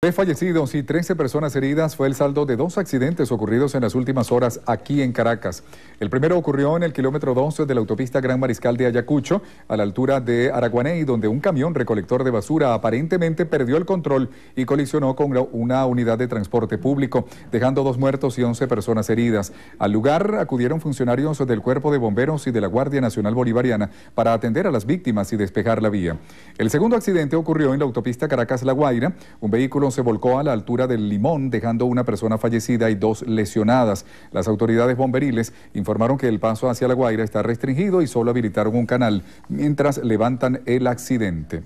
Tres fallecidos y 13 personas heridas fue el saldo de dos accidentes ocurridos en las últimas horas aquí en Caracas. El primero ocurrió en el kilómetro 12 de la autopista Gran Mariscal de Ayacucho, a la altura de Araguaney, donde un camión recolector de basura aparentemente perdió el control y colisionó con una unidad de transporte público, dejando dos muertos y 11 personas heridas. Al lugar acudieron funcionarios del Cuerpo de Bomberos y de la Guardia Nacional Bolivariana para atender a las víctimas y despejar la vía. El segundo accidente ocurrió en la autopista Caracas-La Guaira. Un vehículo se volcó a la altura del Limón, dejando una persona fallecida y dos lesionadas. Las autoridades bomberiles informaron Informaron que el paso hacia La Guaira está restringido y solo habilitaron un canal mientras levantan el accidente.